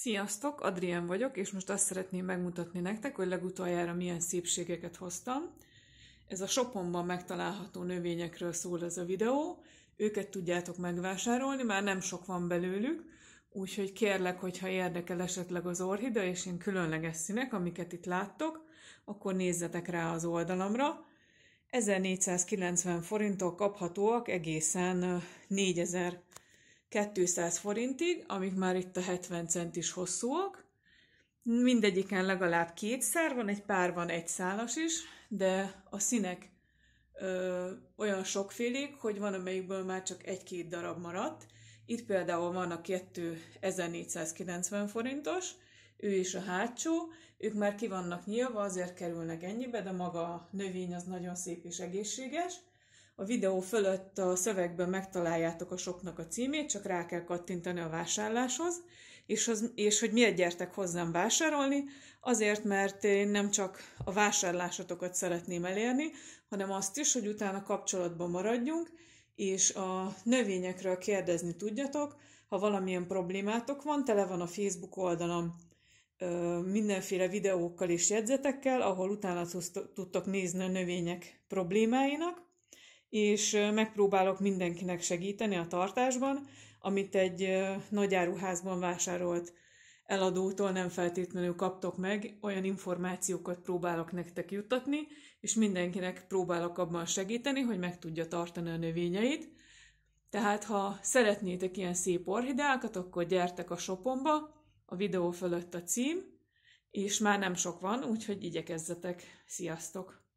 Sziasztok, Adrien vagyok, és most azt szeretném megmutatni nektek, hogy legutoljára milyen szépségeket hoztam. Ez a shopomban megtalálható növényekről szól ez a videó, őket tudjátok megvásárolni, már nem sok van belőlük, úgyhogy kérlek, hogyha érdekel esetleg az orhida és én különleges színek, amiket itt láttok, akkor nézzetek rá az oldalamra. 1490 forinttól kaphatóak egészen 4000 200 forintig, amik már itt a 70 centis hosszúak. Mindegyiken legalább két szár van, egy pár van egy szálas is, de a színek ö, olyan sokfélék, hogy van, amelyikből már csak egy-két darab maradt. Itt például van a kettő 1490 forintos, ő is a hátsó, ők már ki vannak nyilva, azért kerülnek ennyibe, de maga a növény az nagyon szép és egészséges. A videó fölött a szövegben megtaláljátok a soknak a címét, csak rá kell kattintani a vásárláshoz, és, az, és hogy miért gyertek hozzám vásárolni, azért, mert én nem csak a vásárlásatokat szeretném elérni, hanem azt is, hogy utána kapcsolatban maradjunk, és a növényekről kérdezni tudjatok, ha valamilyen problémátok van, tele van a Facebook oldalam mindenféle videókkal és jegyzetekkel, ahol utána tudtok nézni a növények problémáinak, és megpróbálok mindenkinek segíteni a tartásban, amit egy nagy áruházban vásárolt eladótól nem feltétlenül kaptok meg, olyan információkat próbálok nektek juttatni, és mindenkinek próbálok abban segíteni, hogy meg tudja tartani a növényeit. Tehát, ha szeretnétek ilyen szép orhideákat, akkor gyertek a shopomba, a videó fölött a cím, és már nem sok van, úgyhogy igyekezzetek. Sziasztok!